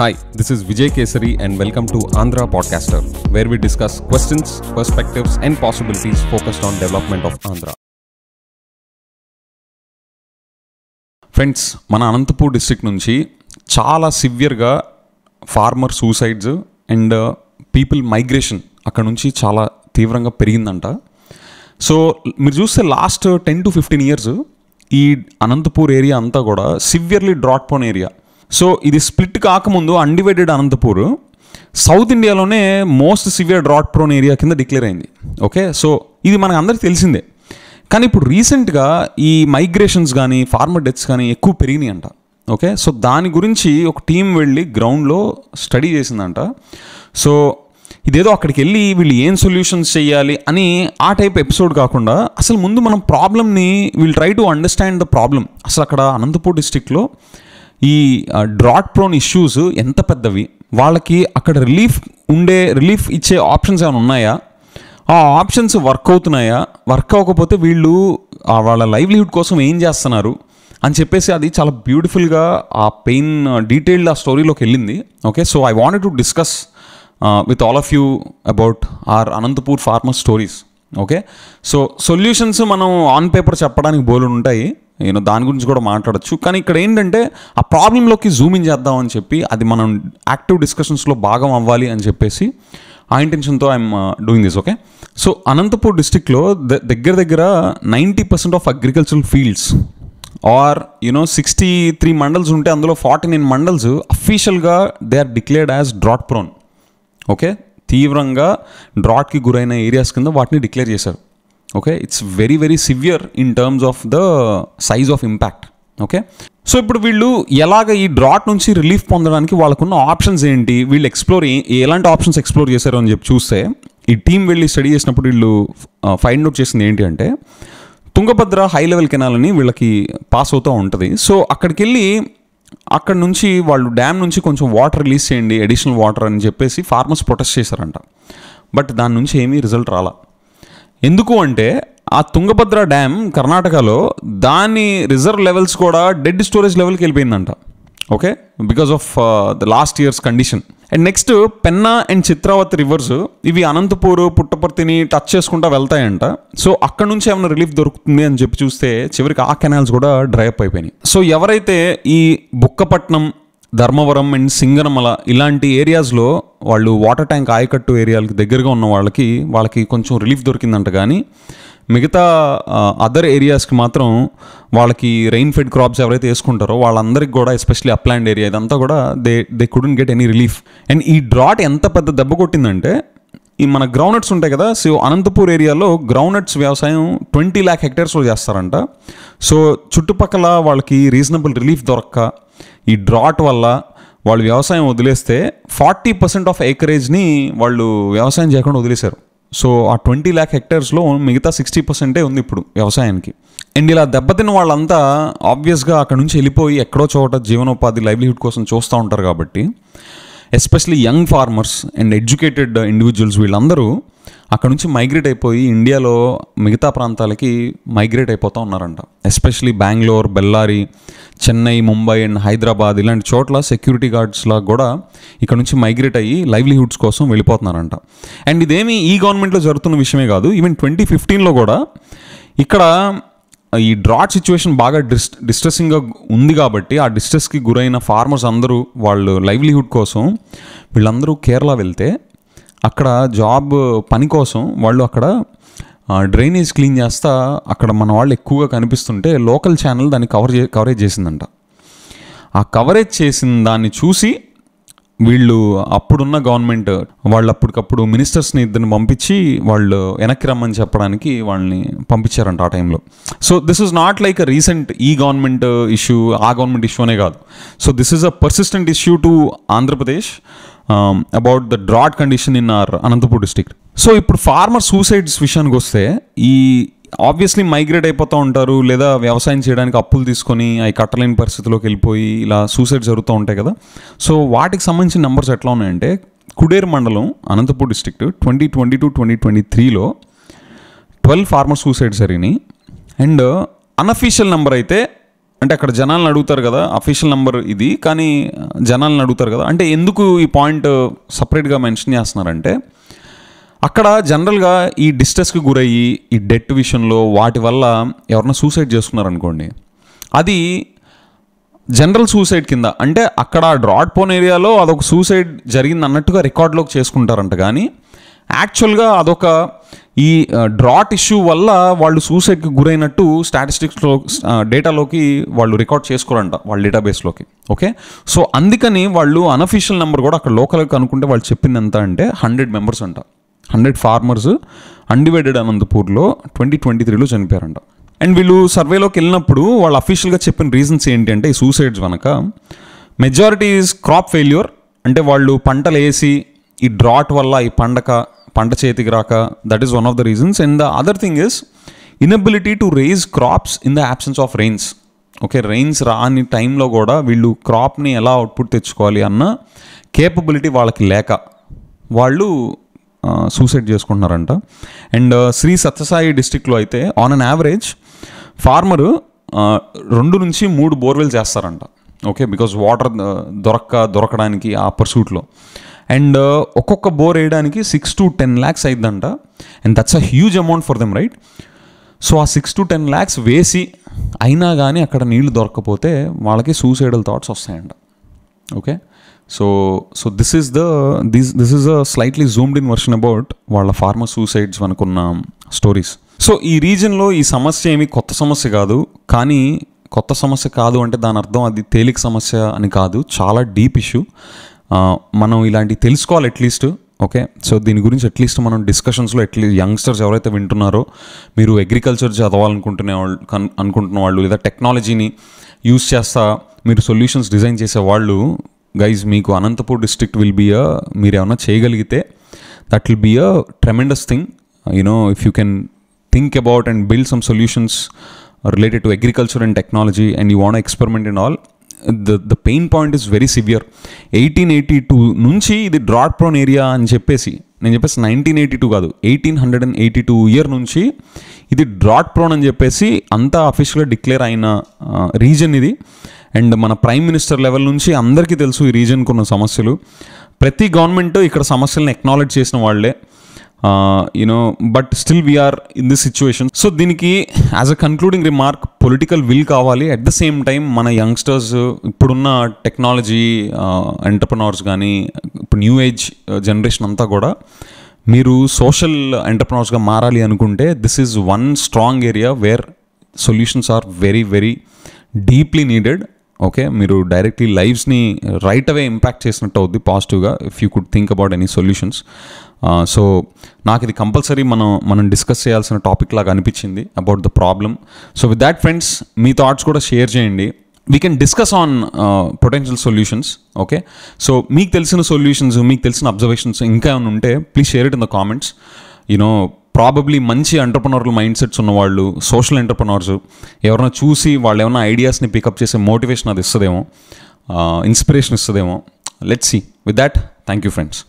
hi this is Vijay Kesari and welcome to Andhra podcaster where we discuss questions perspectives and possibilities focused on development of Andhra friends మన Anantapur district నుంచి చాలా సివియర్గా farmer suicides and people migration అక్కడ నుంచి చాలా తీవ్రంగా పెరిగిందంట సో మీరు చూస్తే last ten to fifteen years ఈ అనంతపూర్ ఏరియా అంతా కూడా severely drought prone area so ఇది స్ప్లిట్ కాకముందు అన్డివైడెడ్ అనంతపూర్ సౌత్ ఇండియాలోనే most severe drought prone area కింద డిక్లేర్ అయింది ఓకే సో ఇది మనకు అందరికీ తెలిసిందే కానీ ఇప్పుడు రీసెంట్గా ఈ మైగ్రేషన్స్ కానీ ఫార్మర్ డెత్స్ కానీ ఎక్కువ పెరిగినాయి అంట ఓకే సో దాని గురించి ఒక టీం వెళ్ళి గ్రౌండ్లో స్టడీ చేసిందంట సో ఇదేదో అక్కడికి వెళ్ళి వీళ్ళు ఏం సొల్యూషన్స్ చేయాలి అని ఆ టైప్ ఎపిసోడ్ కాకుండా అసలు ముందు మనం ప్రాబ్లమ్ని we'll try to understand the problem అసలు అక్కడ అనంతపూర్ డిస్టిక్లో ఈ డ్రాట్ ప్రోన్ ఇష్యూస్ ఎంత పెద్దవి వాళ్ళకి అక్కడ రిలీఫ్ ఉండే రిలీఫ్ ఇచ్చే ఆప్షన్స్ ఏమైనా ఉన్నాయా ఆ ఆప్షన్స్ వర్క్ అవుతున్నాయా వర్క్ అవ్వకపోతే వీళ్ళు వాళ్ళ లైవ్లీహుడ్ కోసం ఏం చేస్తున్నారు అని చెప్పేసి అది చాలా బ్యూటిఫుల్గా ఆ పెయిన్ డీటెయిల్డ్ ఆ స్టోరీలోకి వెళ్ళింది okay so I wanted to discuss with all of you about our Anantapur farmer stories okay so solutions మనం ఆన్ పేపర్ చెప్పడానికి బోలు ఉంటాయి యూనో దాని గురించి కూడా మాట్లాడచ్చు కానీ ఇక్కడ ఏంటంటే ఆ ప్రాబ్లంలోకి జూమ్ ఇన్ చేద్దామని చెప్పి అది మనం యాక్టివ్ డిస్కషన్స్లో భాగం అవ్వాలి అని చెప్పేసి ఆ ఇంటెన్షన్తో I'm doing this okay so Anantapur డిస్టిక్లో దగ్గర దగ్గర ninety percent of agricultural fields are you know sixty three mandals ఉంటే అందులో ఫార్టీ నైన్ మండల్స్ అఫీషియల్గా they are declared as drought prone okay తీవ్రంగా డ్రాట్కి గురైన ఏరియాస్ కింద వాటిని డిక్లేర్ చేశారు okay it's very very severe in terms of the size of impact okay so ఇప్పుడు వీళ్ళు ఎలాగ ఈ డ్రాట్ నుంచి రిలీఫ్ పొందడానికి వాళ్ళకున్న ఆప్షన్స్ ఏంటి వీళ్ళు ఎక్స్ప్లోర్ ఎలాంటి ఆప్షన్స్ ఎక్స్ప్లోర్ చేశారు అని చెప్పి చూస్తే ఈ టీం వెళ్ళి స్టడీ చేసినప్పుడు వీళ్ళు ఫైండ్ అవుట్ చేసింది ఏంటి అంటే తుంగభద్ర హై లెవెల్ కెనాల్ అని వీళ్ళకి పాస్ అవుతూ ఉంటుంది సో అక్కడికి వెళ్ళి అక్కడ నుంచి వాళ్ళు డ్యామ్ నుంచి కొంచెం వాటర్ రిలీజ్ చేయండి అడిషనల్ వాటర్ అని చెప్పేసి ఫార్మర్స్ ప్రొటెస్ట్ చేశారంట బట్ దాని నుంచి ఏమీ రిజల్ట్ రాలా ఎందుకు అంటే ఆ తుంగభద్ర డ్యామ్ కర్ణాటకలో దాని రిజర్వ్ లెవెల్స్ కూడా డెడ్ స్టోరేజ్ లెవెల్కి వెళ్ళిపోయిందంట okay because of the last years condition and next Penna and Chitravathi rivers ఇవి అనంతపూర్ పుట్టపర్తిని టచ్ చేసుకుంటా వెళ్తాయంట సో అక్కడ నుంచి ఏమైనా రిలీఫ్ దొరుకుతుంది అని చెప్పి చూస్తే చివరికి ఆ కెనాల్స్ కూడా డ్రై అప్ అయిపోయినాయి సో ఎవరైతే ఈ బుక్కపట్నం ధర్మవరం అండ్ సింగనమల ఇలాంటి ఏరియాస్లో వాళ్ళు వాటర్ ట్యాంక్ ఆయకట్టు ఏరియాలకి దగ్గరగా ఉన్న వాళ్ళకి వాళ్ళకి కొంచెం రిలీఫ్ దొరికిందంట కానీ మిగతా అదర్ ఏరియాస్కి మాత్రం వాళ్ళకి రెయిన్ ఫెడ్ క్రాప్స్ ఎవరైతే వేసుకుంటారో వాళ్ళందరికీ కూడా ఎస్పెషలీ అప్లాండ్ ఏరియా ఇదంతా కూడా they they couldn't get any relief and ఈ డ్రాట్ ఎంత పెద్ద దెబ్బ కొట్టిందంటే ఈ మన గ్రౌండ్నట్స్ ఉంటాయి కదా సో అనంతపూర్ ఏరియాలో గ్రౌండ్నట్స్ వ్యవసాయం ట్వంటీ ల్యాక్ హెక్టర్స్లో చేస్తారంట సో చుట్టుపక్కల వాళ్ళకి రీజనబుల్ రిలీఫ్ దొరక్క ఈ డ్రాట్ వల్ల వాళ్ళు వ్యవసాయం వదిలేస్తే ఫార్టీ పర్సెంట్ ఆఫ్ ఏకరేజ్ని వాళ్ళు వ్యవసాయం చేయకుండా వదిలేశారు సో ఆ ట్వంటీ ల్యాక్ హెక్టర్స్లో మిగతా సిక్స్టీ పర్సెంటే ఉంది ఇప్పుడు వ్యవసాయానికి అండ్ ఇలా దెబ్బతిన్న వాళ్ళంతా ఆబ్వియస్గా అక్కడ నుంచి వెళ్ళిపోయి ఎక్కడో చోట జీవనోపాధి లైవ్లీహుడ్ కోసం చూస్తూ ఉంటారు కాబట్టి especially young farmers and educated individuals వీళ్ళందరూ అక్కడ నుంచి మైగ్రేట్ అయిపోయి ఇండియాలో మిగతా ప్రాంతాలకి మైగ్రేట్ అయిపోతూ ఉన్నారంట ఎస్పెషలీ బెంగళూర్ బెల్లారి చెన్నై ముంబై అండ్ హైదరాబాద్ ఇలాంటి చోట్ల సెక్యూరిటీ గార్డ్స్లా కూడా ఇక్కడ నుంచి మైగ్రేట్ అయ్యి లైవ్లీహుడ్స్ కోసం వెళ్ళిపోతున్నారంట అండ్ ఇదేమి ఈ గవర్నమెంట్లో జరుగుతున్న విషయమే కాదు ఈవెన్ ట్వంటీ ఫిఫ్టీన్లో కూడా ఇక్కడ ఈ డ్రాట్ సిచ్యువేషన్ బాగా డిస్ డిస్ట్రెస్సింగ్గా ఉంది కాబట్టి ఆ డిస్ట్రెస్కి గురైన ఫార్మర్స్ అందరూ వాళ్ళు లైవ్లీహుడ్ కోసం వీళ్ళందరూ కేరళ వెళ్తే అక్కడ జాబ్ పని కోసం వాళ్ళు అక్కడ డ్రైనేజ్ క్లీన్ చేస్తా అక్కడ మన వాళ్ళు ఎక్కువగా కనిపిస్తుంటే లోకల్ ఛానల్ దాన్ని కవర్ చే కవరేజ్ చేసిందంట ఆ కవరేజ్ చేసిన దాన్ని చూసి వీళ్ళు అప్పుడున్న గవర్నమెంట్ వాళ్ళు అప్పటికప్పుడు మినిస్టర్స్ని ఇద్దరిని పంపించి వాళ్ళు వెనక్కి రమ్మని చెప్పడానికి వాళ్ళని పంపించారంట ఆ టైంలో so this is not like a recent ఈ గవర్నమెంట్ ఇష్యూ ఆ గవర్నమెంట్ ఇష్యూ అనే కాదు so this is a persistent issue to Andhra Pradesh about the drought condition in are Anantapur district so ఇప్పుడు ఫార్మర్ సూసైడ్స్ విషయానికి వస్తే ఈ ఆబ్వియస్లీ మైగ్రేట్ అయిపోతూ ఉంటారు లేదా వ్యవసాయం చేయడానికి అప్పులు తీసుకొని అవి కట్టలేని పరిస్థితిలోకి వెళ్ళిపోయి ఇలా సూసైడ్ జరుగుతూ ఉంటాయి కదా సో వాటికి సంబంధించిన నెంబర్స్ ఎట్లా ఉన్నాయంటే కుడేరు మండలం Anantapur district twenty twenty two twenty twenty త్రీలో ట్వెల్వ్ ఫార్మర్ సూసైడ్ జరిగినాయి అండ్ అన్అఫీషియల్ నెంబర్ అయితే అంటే అక్కడ జనాలను అడుగుతారు కదా అఫీషియల్ నెంబర్ ఇది కానీ జనాలను అడుగుతారు కదా అంటే ఎందుకు ఈ పాయింట్ సపరేట్గా మెన్షన్ చేస్తున్నారంటే అక్కడ జనరల్గా ఈ డిస్ట్రెస్కి గురయ్యి ఈ డెట్ విషయంలో వాటి వల్ల ఎవరన్నా సూసైడ్ చేసుకున్నారనుకోండి అది జనరల్ సూసైడ్ కింద అంటే అక్కడ డ్రాట్ పోన్ ఏరియాలో అదొక సూసైడ్ జరిగింది అన్నట్టుగా రికార్డులోకి చేసుకుంటారంట కానీ యాక్చువల్గా అదొక ఈ డ్రాట్ ఇష్యూ వల్ల వాళ్ళు సూసైడ్కి గురైనట్టు స్టాటిస్టిక్స్లో డేటాలోకి వాళ్ళు రికార్డ్ చేసుకోరంట వాళ్ళ డేటాబేస్లోకి ఓకే సో అందుకని వాళ్ళు అనఫీషియల్ నెంబర్ కూడా అక్కడ లోకల్కి అనుకుంటే వాళ్ళు చెప్పింది ఎంత అంటే హండ్రెడ్ మెంబర్స్ అంట హండ్రెడ్ ఫార్మర్స్ అన్డివైడెడ్ అనంతపూర్లో ట్వంటీ ట్వంటీ త్రీలో చనిపోయారంట అండ్ వీళ్ళు సర్వేలోకి వెళ్ళినప్పుడు వాళ్ళు అఫీషియల్గా చెప్పిన రీజన్స్ ఏంటి అంటే ఈ సూసైడ్స్ వనక మెజారిటీ ఈజ్ క్రాప్ ఫెయిల్యూర్ అంటే వాళ్ళు పంటలు వేసి ఈ డ్రాట్ వల్ల ఈ పండక పంట చేతికి రాక that is one of the reasons and the other thing is inability to raise crops in the absence of rains okay rains రాని టైంలో కూడా వీళ్ళు క్రాప్ని ఎలా అవుట్పుట్ తెచ్చుకోవాలి అన్న కేపబిలిటీ వాళ్ళకి లేక వాళ్ళు సూసైడ్ చేసుకుంటున్నారంట అండ్ శ్రీ సత్యసాయి డిస్టిక్లో అయితే ఆన్ అన్ యావరేజ్ ఫార్మరు రెండు నుంచి మూడు బోర్వెల్ చేస్తారంట ఓకే బికాజ్ వాటర్ దొరక్క దొరకడానికి ఆ పర్సూట్లో అండ్ ఒక్కొక్క బోర్ వేయడానికి సిక్స్ టు టెన్ ల్యాక్స్ అయిద్దంట and that's a huge amount for them right so ఆ సిక్స్ టు టెన్ ల్యాక్స్ వేసి అయినా కానీ అక్కడ నీళ్లు దొరకకపోతే వాళ్ళకి సూసైడల్ థాట్స్ వస్తాయంట okay so so this is the this this is a slightly zoomed in version about వాళ్ళ ఫార్మర్ సూసైడ్స్ అనుకున్న స్టోరీస్ సో ఈ రీజన్లో ఈ సమస్య ఏమి కొత్త సమస్య కాదు కానీ కొత్త సమస్య కాదు అంటే దాని అర్థం అది తేలిక సమస్య అని కాదు చాలా డీప్ ఇష్యూ మనం ఇలాంటివి తెలుసుకోవాలి అట్లీస్ట్ ఓకే సో దీని గురించి అట్లీస్ట్ మనం డిస్కషన్స్లో అట్లీస్ట్ యంగ్స్టర్స్ ఎవరైతే వింటున్నారో మీరు అగ్రికల్చర్ చదవాలనుకుంటునే వాళ్ళు అనుకుంటున్న వాళ్ళు లేదా టెక్నాలజీని యూస్ చేస్తా మీరు సొల్యూషన్స్ డిజైన్ చేసే వాళ్ళు గైజ్ మీకు Anantapur district will be a మీరు ఏమైనా చేయగలిగితే that will be a tremendous thing you know if you can think about and build some solutions related to agriculture and technology and you want experiment and all the the pain point is very severe eighteen eighty two నుంచి ఇది drought prone area అని చెప్పేసి నేను చెప్పేసి nineteen eighty two కాదు eighteen hundred and eighty two year నుంచి ఇది drought prone అని చెప్పేసి అంతా అఫీషియల్గా డిక్లేర్ అయిన రీజన్ ఇది అండ్ మన ప్రైమ్ మినిస్టర్ లెవెల్ నుంచి అందరికీ తెలుసు ఈ రీజన్కు ఉన్న సమస్యలు ప్రతి గవర్నమెంట్ ఇక్కడ సమస్యలను ఎక్నాలెడ్జ్ చేసిన వాళ్ళే you know but still we are in this situation so దీనికి as a concluding remark political will కావాలి అట్ ద సేమ్ టైం మన యంగ్స్టర్స్ ఇప్పుడున్న టెక్నాలజీ ఎంటర్ప్రినర్స్ కానీ ఇప్పుడు న్యూ ఏజ్ జనరేషన్ అంతా కూడా మీరు సోషల్ ఎంటర్ప్రినర్స్గా మారాలి అనుకుంటే this is one strong area where solutions are very very deeply needed okay మీరు డైరెక్ట్లీ లైవ్స్ని రైట్ అవే ఇంపాక్ట్ చేసినట్టు అవుద్ది పాజిటివ్గా if you could think about any solutions so నాకు ఇది కంపల్సరీ మనం మనం డిస్కస్ చేయాల్సిన టాపిక్ లాగా అనిపించింది about the problem so with that friends మీ థాట్స్ కూడా షేర్ చేయండి we can discuss on potential solutions okay so మీకు తెలిసిన సొల్యూషన్స్ మీకు తెలిసిన అబ్జర్వేషన్స్ ఇంకా ఏమైనా ఉంటే please share it in the comments you know probably మంచి ఎంటర్ప్రినర్ల మైండ్ సెట్స్ ఉన్నవాళ్ళు సోషల్ ఎంటర్ప్రనర్స్ ఎవరైనా చూసి వాళ్ళు ఏమైనా ఐడియాస్ని పికప్ చేసే మోటివేషన్ అది ఇస్తుందేమో ఇన్స్పిరేషన్ ఇస్తుందేమో let's see with that thank you friends